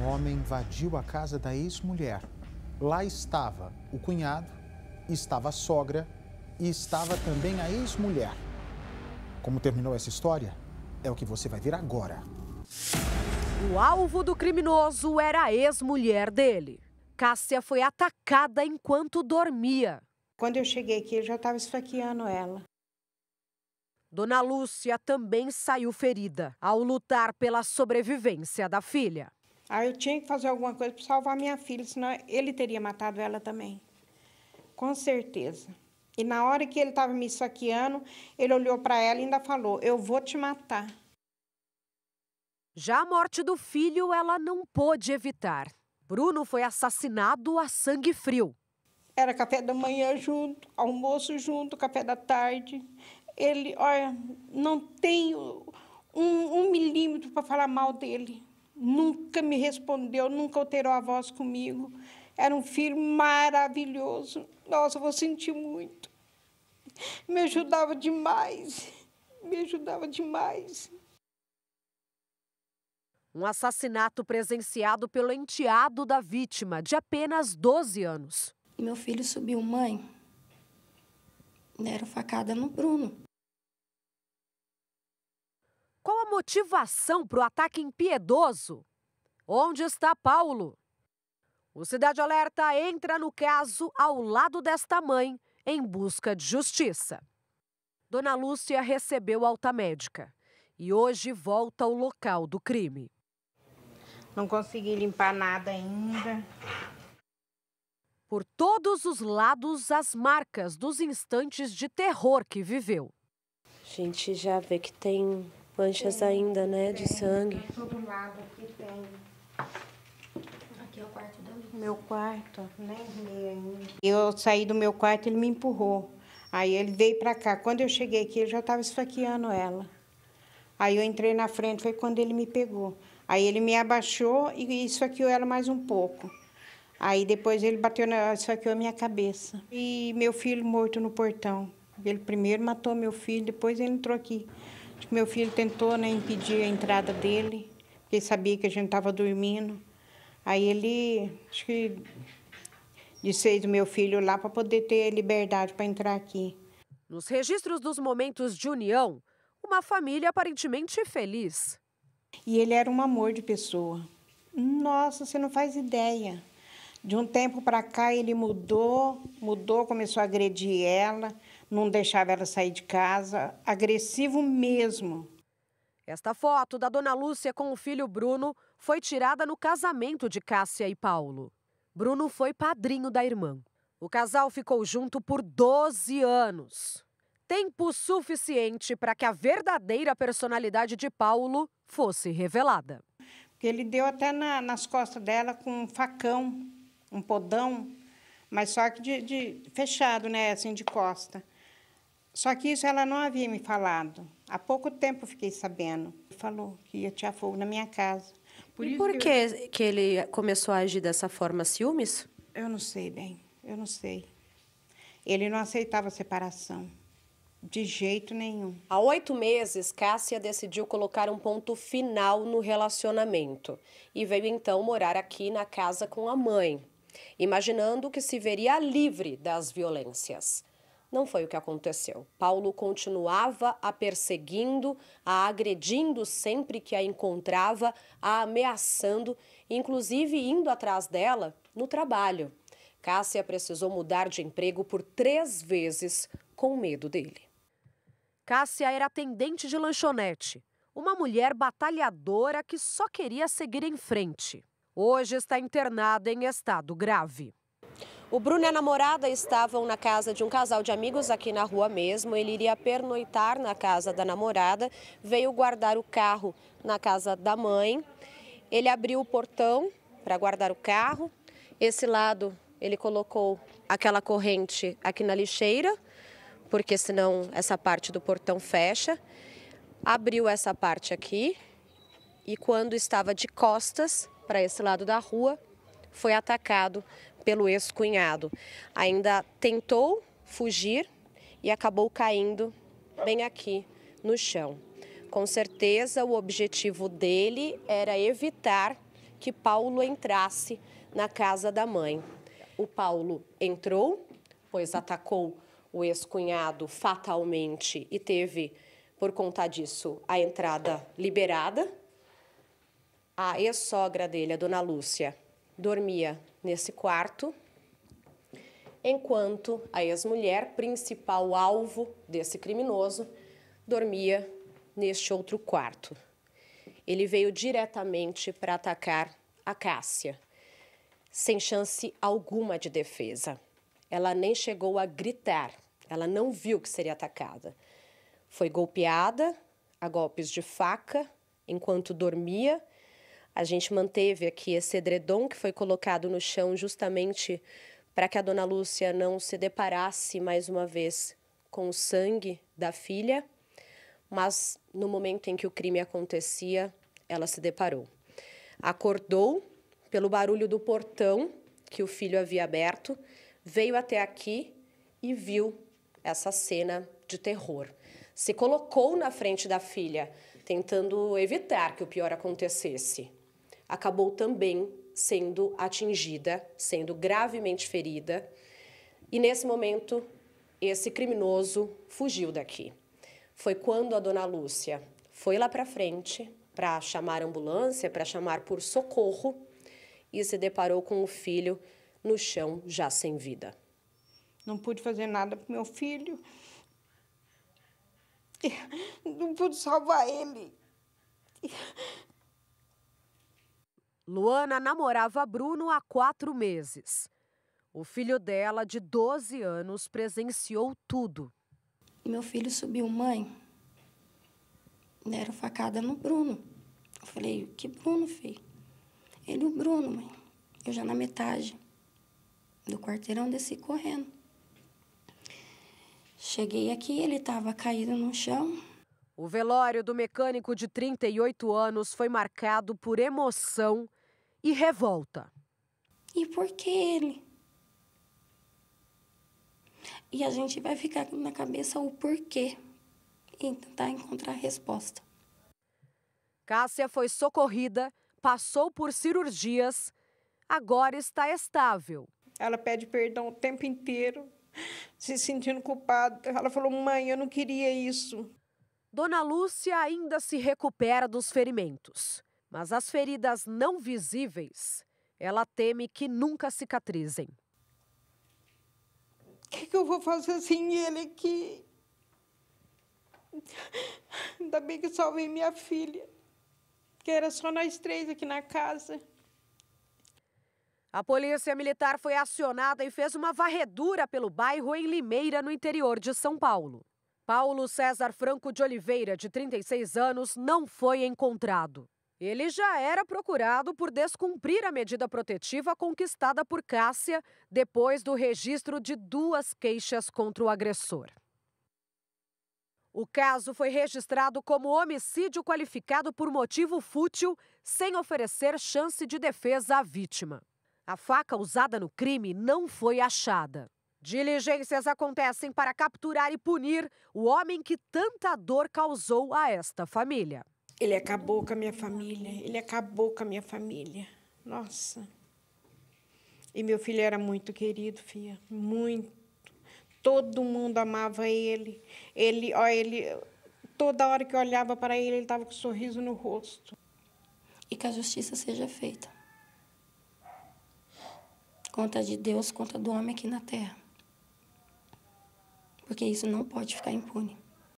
um homem invadiu a casa da ex-mulher. Lá estava o cunhado, estava a sogra e estava também a ex-mulher. Como terminou essa história? É o que você vai ver agora. O alvo do criminoso era a ex-mulher dele. Cássia foi atacada enquanto dormia. Quando eu cheguei aqui, eu já estava esfaqueando ela. Dona Lúcia também saiu ferida ao lutar pela sobrevivência da filha. Aí eu tinha que fazer alguma coisa para salvar minha filha, senão ele teria matado ela também. Com certeza. E na hora que ele estava me saqueando, ele olhou para ela e ainda falou: Eu vou te matar. Já a morte do filho, ela não pôde evitar. Bruno foi assassinado a sangue frio. Era café da manhã junto, almoço junto, café da tarde. Ele, olha, não tenho um, um milímetro para falar mal dele nunca me respondeu, nunca alterou a voz comigo. Era um filho maravilhoso. Nossa, eu vou sentir muito. Me ajudava demais. Me ajudava demais. Um assassinato presenciado pelo enteado da vítima, de apenas 12 anos. Meu filho subiu, mãe. Deram facada no Bruno. Qual a motivação para o ataque impiedoso? Onde está Paulo? O Cidade Alerta entra no caso ao lado desta mãe em busca de justiça. Dona Lúcia recebeu alta médica e hoje volta ao local do crime. Não consegui limpar nada ainda. Por todos os lados, as marcas dos instantes de terror que viveu. A gente já vê que tem manchas ainda, né, de sangue. lado aqui tem. Aqui é o quarto da Meu quarto. né Eu saí do meu quarto, ele me empurrou. Aí ele veio para cá. Quando eu cheguei aqui, ele já estava esfaqueando ela. Aí eu entrei na frente, foi quando ele me pegou. Aí ele me abaixou e esfaqueou ela mais um pouco. Aí depois ele bateu na, esfaqueou a minha cabeça. E meu filho morto no portão. Ele primeiro matou meu filho, depois ele entrou aqui. Acho que meu filho tentou né, impedir a entrada dele, porque ele sabia que a gente estava dormindo. Aí ele, acho que disse do meu filho lá para poder ter liberdade para entrar aqui. Nos registros dos momentos de união, uma família aparentemente feliz. E ele era um amor de pessoa. Nossa, você não faz ideia. De um tempo para cá ele mudou, mudou, começou a agredir ela, não deixava ela sair de casa, agressivo mesmo. Esta foto da dona Lúcia com o filho Bruno foi tirada no casamento de Cássia e Paulo. Bruno foi padrinho da irmã. O casal ficou junto por 12 anos. Tempo suficiente para que a verdadeira personalidade de Paulo fosse revelada. Ele deu até na, nas costas dela com um facão um podão, mas só que de, de, fechado, né, assim, de costa. Só que isso ela não havia me falado. Há pouco tempo fiquei sabendo. Falou que ia tirar fogo na minha casa. Por e por que, eu... que ele começou a agir dessa forma? Ciúmes? Eu não sei bem, eu não sei. Ele não aceitava separação. De jeito nenhum. Há oito meses, Cássia decidiu colocar um ponto final no relacionamento e veio então morar aqui na casa com a mãe, imaginando que se veria livre das violências. Não foi o que aconteceu. Paulo continuava a perseguindo, a agredindo sempre que a encontrava, a ameaçando, inclusive indo atrás dela no trabalho. Cássia precisou mudar de emprego por três vezes com medo dele. Cássia era atendente de lanchonete, uma mulher batalhadora que só queria seguir em frente. Hoje está internada em estado grave. O Bruno e a namorada estavam na casa de um casal de amigos aqui na rua mesmo. Ele iria pernoitar na casa da namorada, veio guardar o carro na casa da mãe. Ele abriu o portão para guardar o carro. Esse lado ele colocou aquela corrente aqui na lixeira, porque senão essa parte do portão fecha. Abriu essa parte aqui e quando estava de costas, para esse lado da rua, foi atacado pelo ex-cunhado. Ainda tentou fugir e acabou caindo bem aqui no chão. Com certeza, o objetivo dele era evitar que Paulo entrasse na casa da mãe. O Paulo entrou, pois atacou o ex-cunhado fatalmente e teve, por conta disso, a entrada liberada a ex-sogra dele, a dona Lúcia, dormia nesse quarto, enquanto a ex-mulher, principal alvo desse criminoso, dormia neste outro quarto. Ele veio diretamente para atacar a Cássia, sem chance alguma de defesa. Ela nem chegou a gritar, ela não viu que seria atacada. Foi golpeada a golpes de faca enquanto dormia a gente manteve aqui esse edredom que foi colocado no chão justamente para que a dona Lúcia não se deparasse mais uma vez com o sangue da filha, mas no momento em que o crime acontecia, ela se deparou. Acordou pelo barulho do portão que o filho havia aberto, veio até aqui e viu essa cena de terror. Se colocou na frente da filha, tentando evitar que o pior acontecesse acabou também sendo atingida, sendo gravemente ferida. E nesse momento, esse criminoso fugiu daqui. Foi quando a dona Lúcia foi lá para frente para chamar ambulância, para chamar por socorro e se deparou com o filho no chão já sem vida. Não pude fazer nada para meu filho. Não pude salvar ele. Luana namorava Bruno há quatro meses. O filho dela, de 12 anos, presenciou tudo. Meu filho subiu, mãe. Deram facada no Bruno. Eu falei, que Bruno, filho? Ele, o Bruno, mãe. Eu já na metade do quarteirão desci correndo. Cheguei aqui, ele estava caído no chão. O velório do mecânico de 38 anos foi marcado por emoção e revolta. E por que ele? E a gente vai ficar na cabeça o porquê e tentar encontrar a resposta. Cássia foi socorrida, passou por cirurgias, agora está estável. Ela pede perdão o tempo inteiro, se sentindo culpada. Ela falou: mãe, eu não queria isso. Dona Lúcia ainda se recupera dos ferimentos. Mas as feridas não visíveis, ela teme que nunca cicatrizem. O que, que, eu vou fazer sem ele aqui? Ainda bem que salvei minha filha, que era só nós três aqui na casa. A polícia militar foi acionada e fez uma varredura pelo bairro em Limeira, no interior de São Paulo. Paulo César Franco de Oliveira, de 36 anos, não foi encontrado. Ele já era procurado por descumprir a medida protetiva conquistada por Cássia depois do registro de duas queixas contra o agressor. O caso foi registrado como homicídio qualificado por motivo fútil, sem oferecer chance de defesa à vítima. A faca usada no crime não foi achada. Diligências acontecem para capturar e punir o homem que tanta dor causou a esta família. Ele acabou com a minha família, ele acabou com a minha família. Nossa. E meu filho era muito querido, filha, muito. Todo mundo amava ele. Ele, ó, ele toda hora que eu olhava para ele, ele estava com um sorriso no rosto. E que a justiça seja feita. Conta de Deus, conta do homem aqui na terra. Porque isso não pode ficar impune.